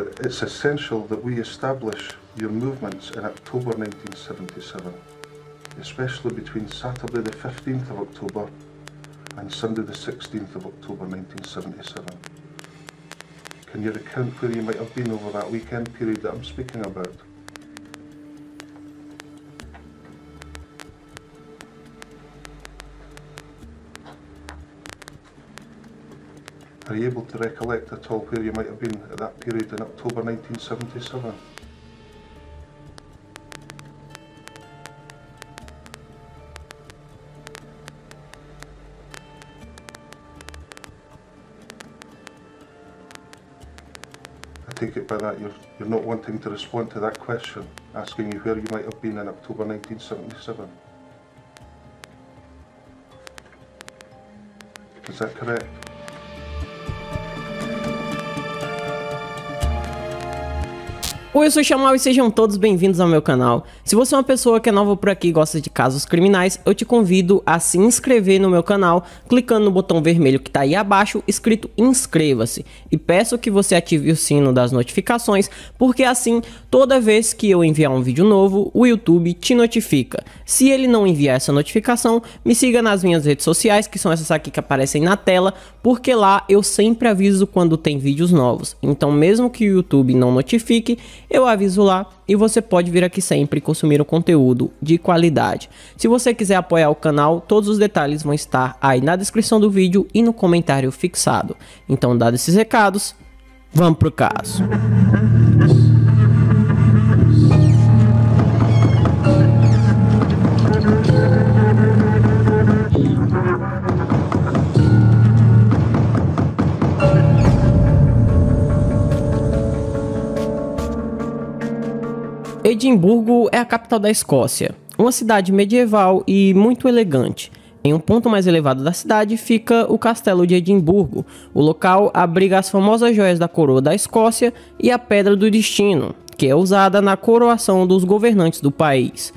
it's essential that we establish your movements in October 1977, especially between Saturday the 15th of October and Sunday the 16th of October 1977. Can you recount where you might have been over that weekend period that I'm speaking about? Are you able to recollect at all where you might have been at that period in October 1977? I take it by that you're, you're not wanting to respond to that question, asking you where you might have been in October 1977. Is that correct? Oi, eu sou Chamal e sejam todos bem-vindos ao meu canal. Se você é uma pessoa que é nova por aqui e gosta de casos criminais, eu te convido a se inscrever no meu canal, clicando no botão vermelho que tá aí abaixo, escrito inscreva-se. E peço que você ative o sino das notificações, porque assim, toda vez que eu enviar um vídeo novo, o YouTube te notifica. Se ele não enviar essa notificação, me siga nas minhas redes sociais, que são essas aqui que aparecem na tela, porque lá eu sempre aviso quando tem vídeos novos. Então, mesmo que o YouTube não notifique, eu aviso lá e você pode vir aqui sempre consumir o conteúdo de qualidade. Se você quiser apoiar o canal, todos os detalhes vão estar aí na descrição do vídeo e no comentário fixado. Então, dados esses recados, vamos pro caso. Edimburgo é a capital da Escócia, uma cidade medieval e muito elegante. Em um ponto mais elevado da cidade fica o Castelo de Edimburgo. O local abriga as famosas joias da coroa da Escócia e a Pedra do Destino, que é usada na coroação dos governantes do país.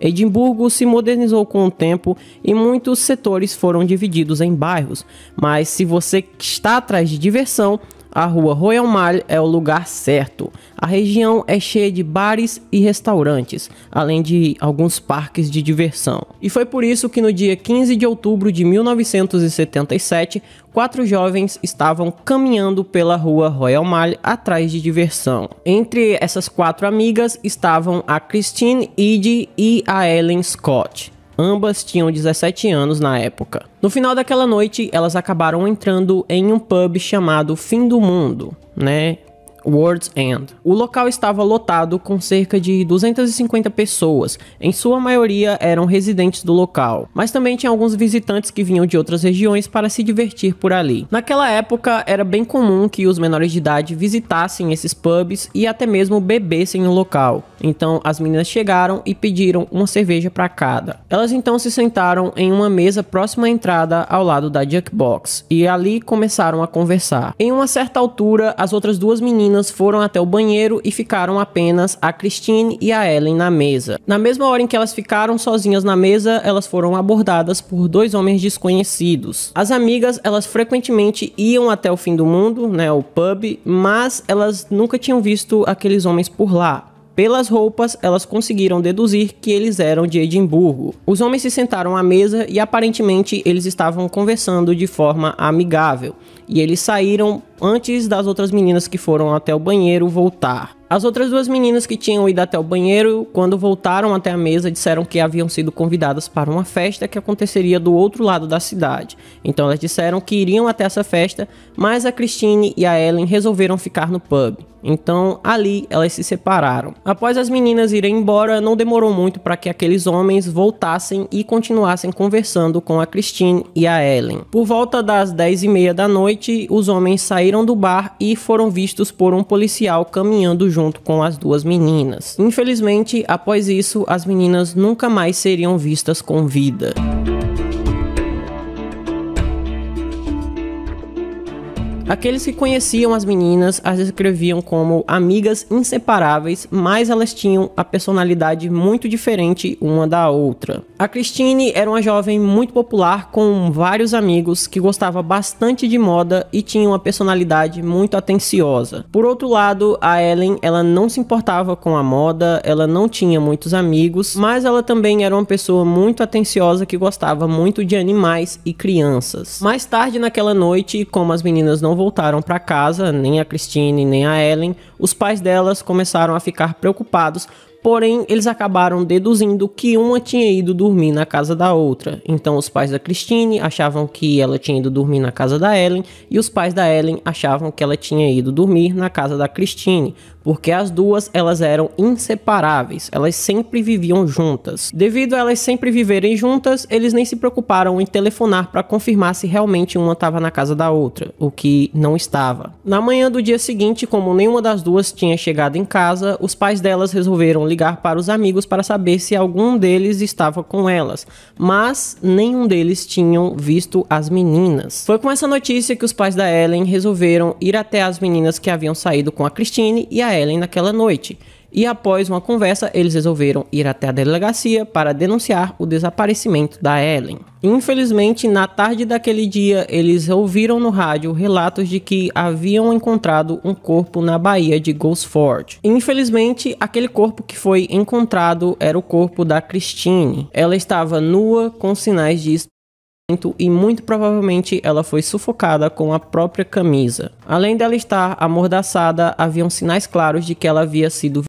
Edimburgo se modernizou com o tempo e muitos setores foram divididos em bairros, mas se você está atrás de diversão, a rua Royal Mall é o lugar certo. A região é cheia de bares e restaurantes, além de alguns parques de diversão. E foi por isso que no dia 15 de outubro de 1977, quatro jovens estavam caminhando pela rua Royal Mall atrás de diversão. Entre essas quatro amigas estavam a Christine Edie e a Ellen Scott. Ambas tinham 17 anos na época. No final daquela noite, elas acabaram entrando em um pub chamado Fim do Mundo, né? World's End. O local estava lotado com cerca de 250 pessoas, em sua maioria eram residentes do local, mas também tinha alguns visitantes que vinham de outras regiões para se divertir por ali. Naquela época, era bem comum que os menores de idade visitassem esses pubs e até mesmo bebessem no local. Então, as meninas chegaram e pediram uma cerveja para cada. Elas então se sentaram em uma mesa próxima à entrada ao lado da Jackbox e ali começaram a conversar. Em uma certa altura, as outras duas meninas meninas foram até o banheiro e ficaram apenas a Christine e a Ellen na mesa. Na mesma hora em que elas ficaram sozinhas na mesa, elas foram abordadas por dois homens desconhecidos. As amigas, elas frequentemente iam até o fim do mundo, né, o pub, mas elas nunca tinham visto aqueles homens por lá. Pelas roupas, elas conseguiram deduzir que eles eram de Edimburgo. Os homens se sentaram à mesa e aparentemente eles estavam conversando de forma amigável. E eles saíram antes das outras meninas que foram até o banheiro voltar. As outras duas meninas que tinham ido até o banheiro, quando voltaram até a mesa, disseram que haviam sido convidadas para uma festa que aconteceria do outro lado da cidade. Então elas disseram que iriam até essa festa, mas a Christine e a Ellen resolveram ficar no pub. Então ali elas se separaram. Após as meninas irem embora, não demorou muito para que aqueles homens voltassem e continuassem conversando com a Christine e a Ellen. Por volta das 10 e meia da noite, os homens saíram do bar e foram vistos por um policial caminhando junto junto com as duas meninas. Infelizmente, após isso, as meninas nunca mais seriam vistas com vida. Aqueles que conheciam as meninas as descreviam como amigas inseparáveis, mas elas tinham a personalidade muito diferente uma da outra. A Christine era uma jovem muito popular com vários amigos que gostava bastante de moda e tinha uma personalidade muito atenciosa. Por outro lado, a Ellen, ela não se importava com a moda, ela não tinha muitos amigos, mas ela também era uma pessoa muito atenciosa que gostava muito de animais e crianças. Mais tarde naquela noite, como as meninas não voltaram para casa, nem a Christine nem a Ellen, os pais delas começaram a ficar preocupados Porém, eles acabaram deduzindo que uma tinha ido dormir na casa da outra. Então, os pais da Christine achavam que ela tinha ido dormir na casa da Ellen e os pais da Ellen achavam que ela tinha ido dormir na casa da Christine, porque as duas elas eram inseparáveis, elas sempre viviam juntas. Devido a elas sempre viverem juntas, eles nem se preocuparam em telefonar para confirmar se realmente uma estava na casa da outra, o que não estava. Na manhã do dia seguinte, como nenhuma das duas tinha chegado em casa, os pais delas resolveram ligar para os amigos para saber se algum deles estava com elas, mas nenhum deles tinham visto as meninas. Foi com essa notícia que os pais da Ellen resolveram ir até as meninas que haviam saído com a Christine e a Ellen naquela noite e após uma conversa, eles resolveram ir até a delegacia para denunciar o desaparecimento da Ellen. Infelizmente, na tarde daquele dia, eles ouviram no rádio relatos de que haviam encontrado um corpo na baía de Gosford. Infelizmente, aquele corpo que foi encontrado era o corpo da Christine. Ela estava nua, com sinais de e muito provavelmente ela foi sufocada com a própria camisa. Além dela estar amordaçada, haviam sinais claros de que ela havia sido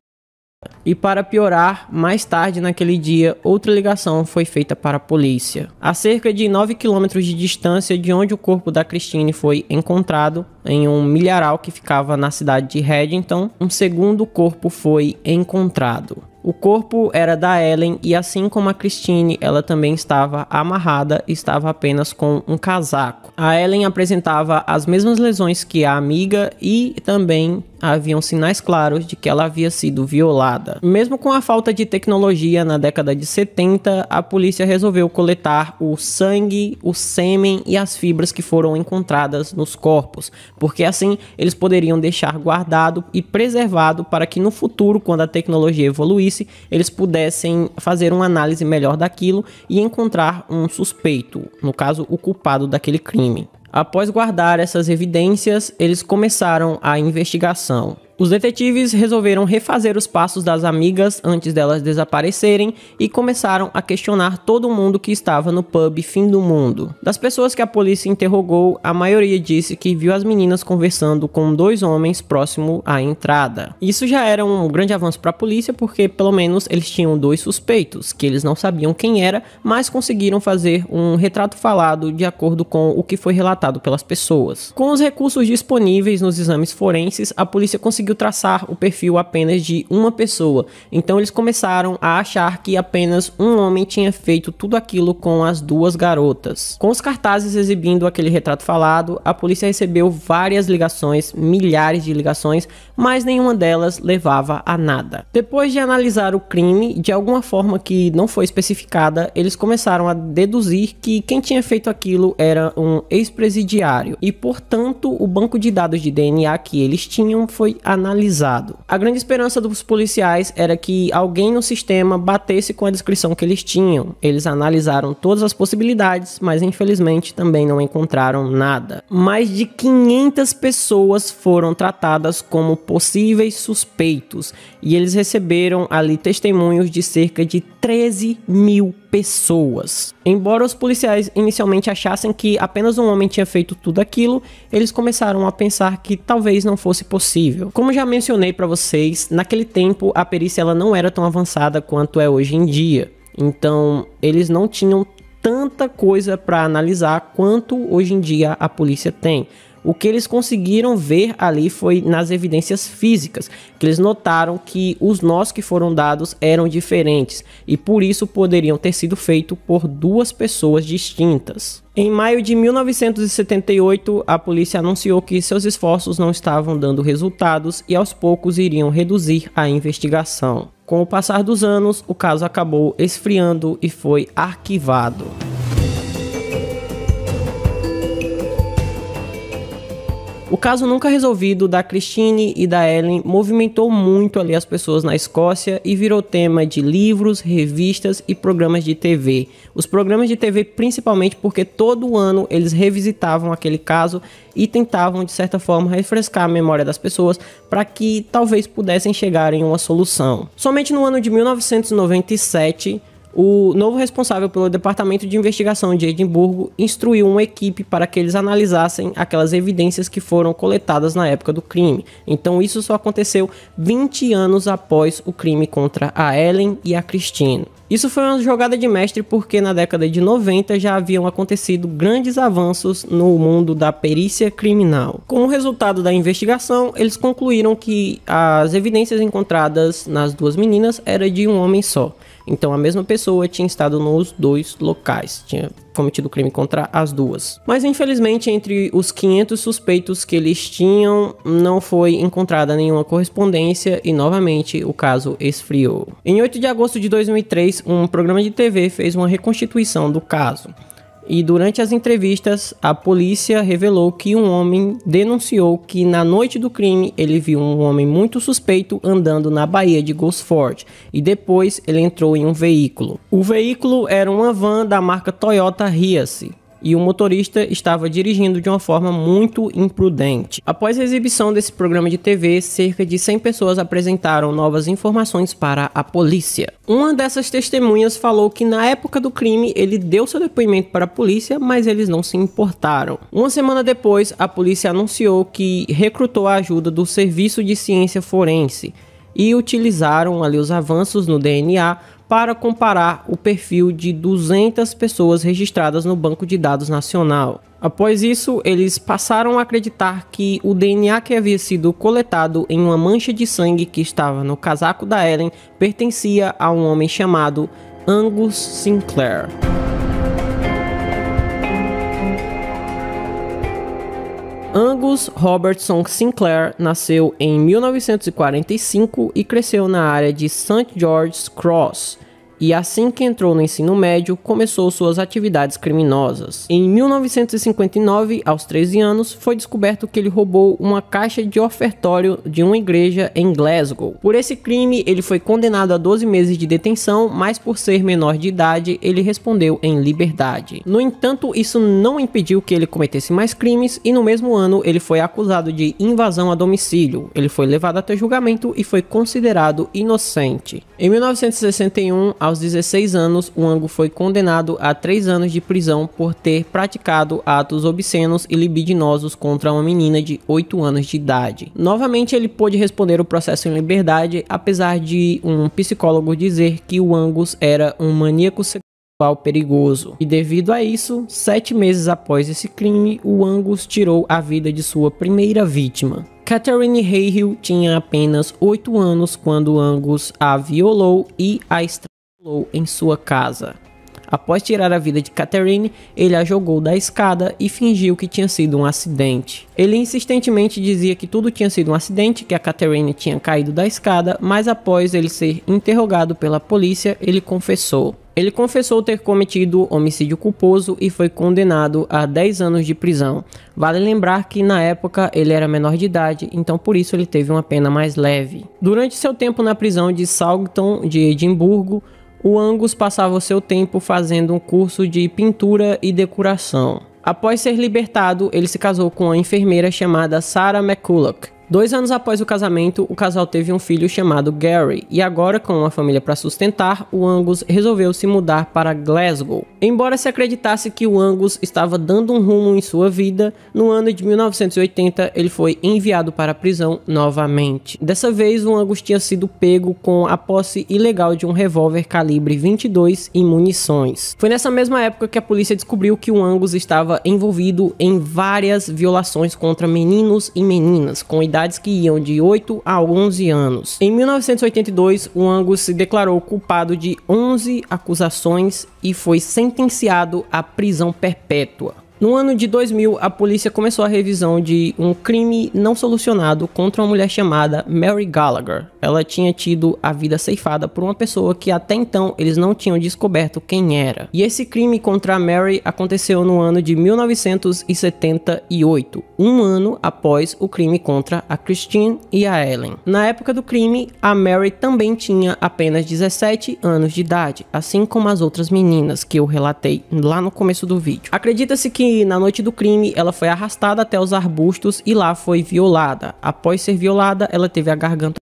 e para piorar, mais tarde naquele dia, outra ligação foi feita para a polícia. A cerca de 9 quilômetros de distância de onde o corpo da Christine foi encontrado, em um milharal que ficava na cidade de Reddington, um segundo corpo foi encontrado. O corpo era da Ellen e assim como a Christine, ela também estava amarrada e estava apenas com um casaco. A Ellen apresentava as mesmas lesões que a amiga e também haviam sinais claros de que ela havia sido violada. Mesmo com a falta de tecnologia na década de 70, a polícia resolveu coletar o sangue, o sêmen e as fibras que foram encontradas nos corpos, porque assim eles poderiam deixar guardado e preservado para que no futuro, quando a tecnologia evoluísse, eles pudessem fazer uma análise melhor daquilo e encontrar um suspeito, no caso, o culpado daquele crime. Após guardar essas evidências, eles começaram a investigação. Os detetives resolveram refazer os passos das amigas antes delas desaparecerem e começaram a questionar todo mundo que estava no pub Fim do Mundo. Das pessoas que a polícia interrogou, a maioria disse que viu as meninas conversando com dois homens próximo à entrada. Isso já era um grande avanço para a polícia porque pelo menos eles tinham dois suspeitos, que eles não sabiam quem era, mas conseguiram fazer um retrato falado de acordo com o que foi relatado pelas pessoas. Com os recursos disponíveis nos exames forenses, a polícia conseguiu conseguiu traçar o perfil apenas de uma pessoa. Então eles começaram a achar que apenas um homem tinha feito tudo aquilo com as duas garotas. Com os cartazes exibindo aquele retrato falado, a polícia recebeu várias ligações, milhares de ligações, mas nenhuma delas levava a nada. Depois de analisar o crime, de alguma forma que não foi especificada, eles começaram a deduzir que quem tinha feito aquilo era um ex-presidiário e, portanto, o banco de dados de DNA que eles tinham foi a analisado. A grande esperança dos policiais era que alguém no sistema batesse com a descrição que eles tinham. Eles analisaram todas as possibilidades, mas infelizmente também não encontraram nada. Mais de 500 pessoas foram tratadas como possíveis suspeitos e eles receberam ali testemunhos de cerca de 13 mil pessoas. Embora os policiais inicialmente achassem que apenas um homem tinha feito tudo aquilo, eles começaram a pensar que talvez não fosse possível. Como como já mencionei para vocês, naquele tempo a perícia ela não era tão avançada quanto é hoje em dia. Então, eles não tinham tanta coisa para analisar quanto hoje em dia a polícia tem. O que eles conseguiram ver ali foi nas evidências físicas, que eles notaram que os nós que foram dados eram diferentes e por isso poderiam ter sido feitos por duas pessoas distintas. Em maio de 1978, a polícia anunciou que seus esforços não estavam dando resultados e aos poucos iriam reduzir a investigação. Com o passar dos anos, o caso acabou esfriando e foi arquivado. O caso nunca resolvido da Christine e da Ellen movimentou muito ali as pessoas na Escócia e virou tema de livros, revistas e programas de TV. Os programas de TV principalmente porque todo ano eles revisitavam aquele caso e tentavam de certa forma refrescar a memória das pessoas para que talvez pudessem chegar em uma solução. Somente no ano de 1997 o novo responsável pelo Departamento de Investigação de Edimburgo instruiu uma equipe para que eles analisassem aquelas evidências que foram coletadas na época do crime. Então, isso só aconteceu 20 anos após o crime contra a Ellen e a Christine. Isso foi uma jogada de mestre porque na década de 90 já haviam acontecido grandes avanços no mundo da perícia criminal. Como resultado da investigação, eles concluíram que as evidências encontradas nas duas meninas era de um homem só. Então a mesma pessoa tinha estado nos dois locais, tinha cometido crime contra as duas. Mas infelizmente entre os 500 suspeitos que eles tinham, não foi encontrada nenhuma correspondência e novamente o caso esfriou. Em 8 de agosto de 2003, um programa de TV fez uma reconstituição do caso e durante as entrevistas, a polícia revelou que um homem denunciou que na noite do crime ele viu um homem muito suspeito andando na Baía de Gosford e depois ele entrou em um veículo. O veículo era uma van da marca Toyota Hiace e o motorista estava dirigindo de uma forma muito imprudente. Após a exibição desse programa de TV, cerca de 100 pessoas apresentaram novas informações para a polícia. Uma dessas testemunhas falou que na época do crime ele deu seu depoimento para a polícia, mas eles não se importaram. Uma semana depois, a polícia anunciou que recrutou a ajuda do Serviço de Ciência Forense e utilizaram ali os avanços no DNA para comparar o perfil de 200 pessoas registradas no Banco de Dados Nacional. Após isso, eles passaram a acreditar que o DNA que havia sido coletado em uma mancha de sangue que estava no casaco da Ellen pertencia a um homem chamado Angus Sinclair. Angus Robertson Sinclair nasceu em 1945 e cresceu na área de St. George's Cross, e assim que entrou no ensino médio, começou suas atividades criminosas. Em 1959, aos 13 anos, foi descoberto que ele roubou uma caixa de ofertório de uma igreja em Glasgow. Por esse crime, ele foi condenado a 12 meses de detenção, mas por ser menor de idade, ele respondeu em liberdade. No entanto, isso não impediu que ele cometesse mais crimes e no mesmo ano ele foi acusado de invasão a domicílio. Ele foi levado até julgamento e foi considerado inocente. Em 1961, aos 16 anos, Angus foi condenado a 3 anos de prisão por ter praticado atos obscenos e libidinosos contra uma menina de 8 anos de idade. Novamente, ele pôde responder o processo em liberdade, apesar de um psicólogo dizer que o Angus era um maníaco sexual perigoso. E devido a isso, sete meses após esse crime, o Angus tirou a vida de sua primeira vítima. Catherine Hayhill tinha apenas 8 anos quando Angus a violou e a estragou em sua casa. Após tirar a vida de Catherine, ele a jogou da escada e fingiu que tinha sido um acidente. Ele insistentemente dizia que tudo tinha sido um acidente, que a Catherine tinha caído da escada, mas após ele ser interrogado pela polícia, ele confessou. Ele confessou ter cometido homicídio culposo e foi condenado a 10 anos de prisão. Vale lembrar que na época ele era menor de idade, então por isso ele teve uma pena mais leve. Durante seu tempo na prisão de Salgton de Edimburgo, o Angus passava o seu tempo fazendo um curso de pintura e decoração. Após ser libertado, ele se casou com uma enfermeira chamada Sarah McCulloch, Dois anos após o casamento, o casal teve um filho chamado Gary, e agora, com uma família para sustentar, o Angus resolveu se mudar para Glasgow. Embora se acreditasse que o Angus estava dando um rumo em sua vida, no ano de 1980 ele foi enviado para a prisão novamente. Dessa vez, o Angus tinha sido pego com a posse ilegal de um revólver calibre 22 e munições. Foi nessa mesma época que a polícia descobriu que o Angus estava envolvido em várias violações contra meninos e meninas com idade idades que iam de 8 a 11 anos. Em 1982, o Angus se declarou culpado de 11 acusações e foi sentenciado à prisão perpétua. No ano de 2000, a polícia começou a revisão de um crime não solucionado contra uma mulher chamada Mary Gallagher. Ela tinha tido a vida ceifada por uma pessoa que até então eles não tinham descoberto quem era. E esse crime contra a Mary aconteceu no ano de 1978, um ano após o crime contra a Christine e a Ellen. Na época do crime, a Mary também tinha apenas 17 anos de idade, assim como as outras meninas que eu relatei lá no começo do vídeo. Acredita-se que na noite do crime ela foi arrastada até os arbustos e lá foi violada. Após ser violada, ela teve a garganta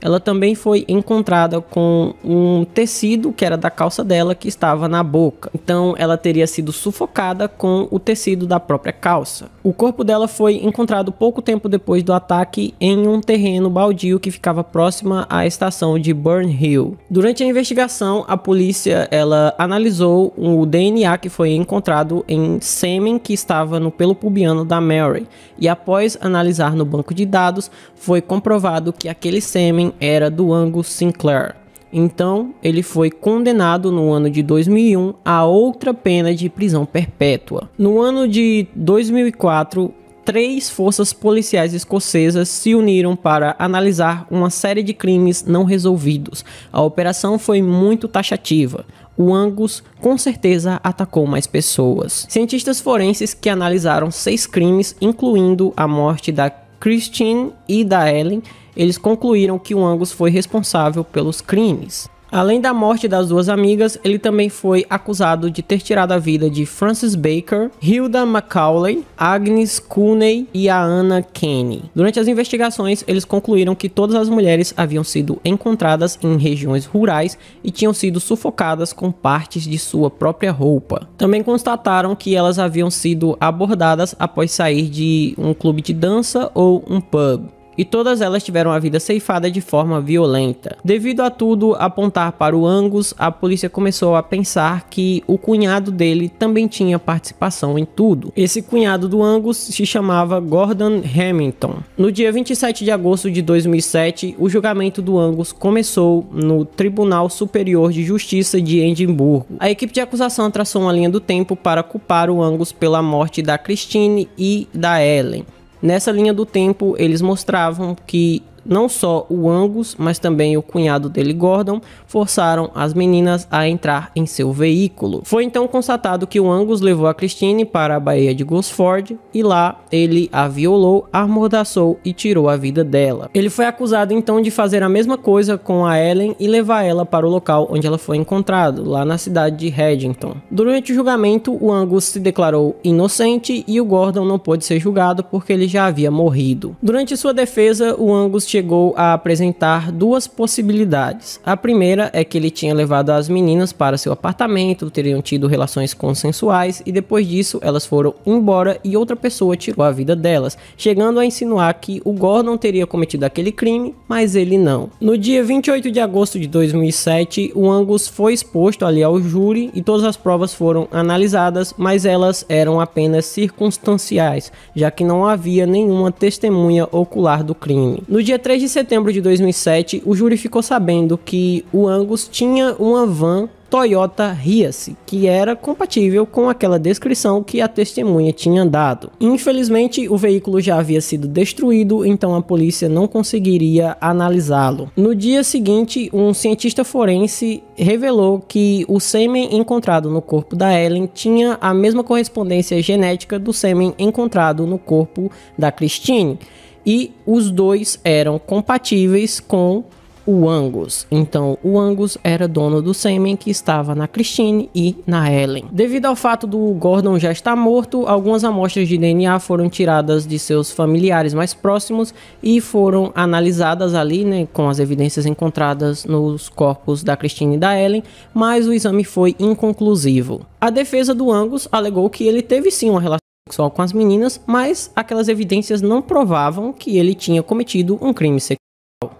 ela também foi encontrada com um tecido que era da calça dela que estava na boca. Então ela teria sido sufocada com o tecido da própria calça. O corpo dela foi encontrado pouco tempo depois do ataque em um terreno baldio que ficava próxima à estação de Burn Hill. Durante a investigação, a polícia ela analisou o DNA que foi encontrado em sêmen que estava no pelo pubiano da Mary e após analisar no banco de dados, foi comprovado que aquele sêmen era do Angus Sinclair. Então, ele foi condenado no ano de 2001 a outra pena de prisão perpétua. No ano de 2004, três forças policiais escocesas se uniram para analisar uma série de crimes não resolvidos. A operação foi muito taxativa. O Angus com certeza atacou mais pessoas. Cientistas forenses que analisaram seis crimes, incluindo a morte da Christine e da Ellen, eles concluíram que o Angus foi responsável pelos crimes. Além da morte das duas amigas, ele também foi acusado de ter tirado a vida de Francis Baker, Hilda Macaulay, Agnes Cooney e a Anna Kenny. Durante as investigações, eles concluíram que todas as mulheres haviam sido encontradas em regiões rurais e tinham sido sufocadas com partes de sua própria roupa. Também constataram que elas haviam sido abordadas após sair de um clube de dança ou um pub e todas elas tiveram a vida ceifada de forma violenta. Devido a tudo apontar para o Angus, a polícia começou a pensar que o cunhado dele também tinha participação em tudo. Esse cunhado do Angus se chamava Gordon Hamilton. No dia 27 de agosto de 2007, o julgamento do Angus começou no Tribunal Superior de Justiça de Edimburgo. A equipe de acusação traçou uma linha do tempo para culpar o Angus pela morte da Christine e da Ellen. Nessa linha do tempo, eles mostravam que não só o Angus, mas também o cunhado dele, Gordon, forçaram as meninas a entrar em seu veículo. Foi então constatado que o Angus levou a Christine para a Baía de Gosford e lá ele a violou, amordaçou e tirou a vida dela. Ele foi acusado então de fazer a mesma coisa com a Ellen e levar ela para o local onde ela foi encontrada, lá na cidade de Reddington. Durante o julgamento, o Angus se declarou inocente e o Gordon não pôde ser julgado porque ele já havia morrido. Durante sua defesa, o Angus chegou a apresentar duas possibilidades. A primeira é que ele tinha levado as meninas para seu apartamento, teriam tido relações consensuais e depois disso elas foram embora e outra pessoa tirou a vida delas, chegando a insinuar que o Gordon teria cometido aquele crime, mas ele não. No dia 28 de agosto de 2007, o Angus foi exposto ali ao júri e todas as provas foram analisadas, mas elas eram apenas circunstanciais, já que não havia nenhuma testemunha ocular do crime. No dia 3 de setembro de 2007, o júri ficou sabendo que o Angus tinha uma van Toyota Hiace, que era compatível com aquela descrição que a testemunha tinha dado. Infelizmente, o veículo já havia sido destruído, então a polícia não conseguiria analisá-lo. No dia seguinte, um cientista forense revelou que o sêmen encontrado no corpo da Ellen tinha a mesma correspondência genética do sêmen encontrado no corpo da Christine. E os dois eram compatíveis com o Angus. Então, o Angus era dono do sêmen que estava na Christine e na Ellen. Devido ao fato do Gordon já estar morto, algumas amostras de DNA foram tiradas de seus familiares mais próximos e foram analisadas ali, né, com as evidências encontradas nos corpos da Christine e da Ellen, mas o exame foi inconclusivo. A defesa do Angus alegou que ele teve sim uma relação sexual com as meninas, mas aquelas evidências não provavam que ele tinha cometido um crime sexual.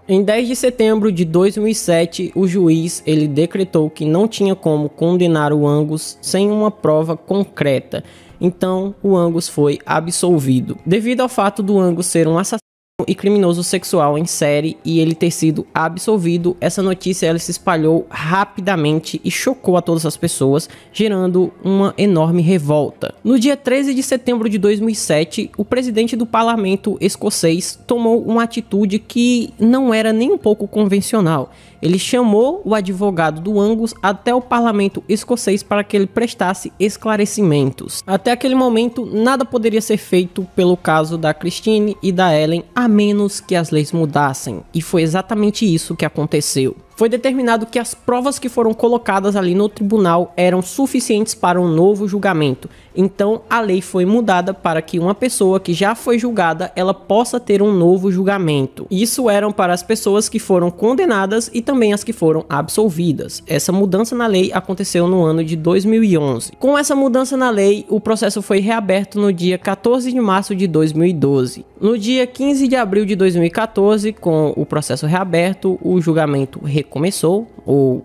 Em 10 de setembro de 2007, o juiz ele decretou que não tinha como condenar o Angus sem uma prova concreta. Então, o Angus foi absolvido. Devido ao fato do Angus ser um assassino e criminoso sexual em série e ele ter sido absolvido, essa notícia ela se espalhou rapidamente e chocou a todas as pessoas, gerando uma enorme revolta. No dia 13 de setembro de 2007, o presidente do parlamento escocês tomou uma atitude que não era nem um pouco convencional. Ele chamou o advogado do Angus até o parlamento escocês para que ele prestasse esclarecimentos. Até aquele momento, nada poderia ser feito pelo caso da Christine e da Ellen, a menos que as leis mudassem, e foi exatamente isso que aconteceu foi determinado que as provas que foram colocadas ali no tribunal eram suficientes para um novo julgamento. Então, a lei foi mudada para que uma pessoa que já foi julgada, ela possa ter um novo julgamento. Isso eram para as pessoas que foram condenadas e também as que foram absolvidas. Essa mudança na lei aconteceu no ano de 2011. Com essa mudança na lei, o processo foi reaberto no dia 14 de março de 2012. No dia 15 de abril de 2014, com o processo reaberto, o julgamento começou, ou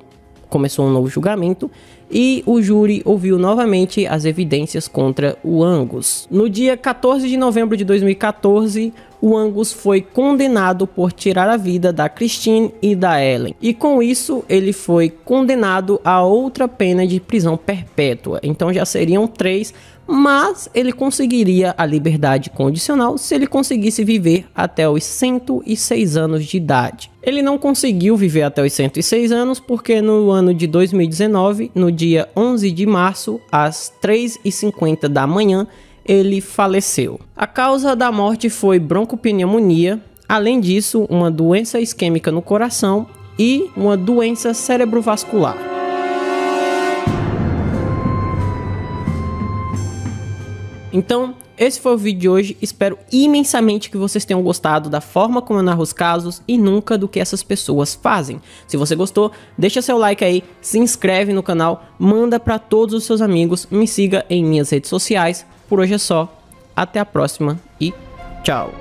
começou um novo julgamento, e o júri ouviu novamente as evidências contra o Angus. No dia 14 de novembro de 2014, o Angus foi condenado por tirar a vida da Christine e da Ellen, e com isso ele foi condenado a outra pena de prisão perpétua. Então já seriam três mas ele conseguiria a liberdade condicional se ele conseguisse viver até os 106 anos de idade. Ele não conseguiu viver até os 106 anos porque no ano de 2019, no dia 11 de março, às 3h50 da manhã, ele faleceu. A causa da morte foi broncopneumonia, além disso, uma doença isquêmica no coração e uma doença cerebrovascular. Então, esse foi o vídeo de hoje. Espero imensamente que vocês tenham gostado da forma como eu narro os casos e nunca do que essas pessoas fazem. Se você gostou, deixa seu like aí, se inscreve no canal, manda para todos os seus amigos, me siga em minhas redes sociais. Por hoje é só. Até a próxima e tchau.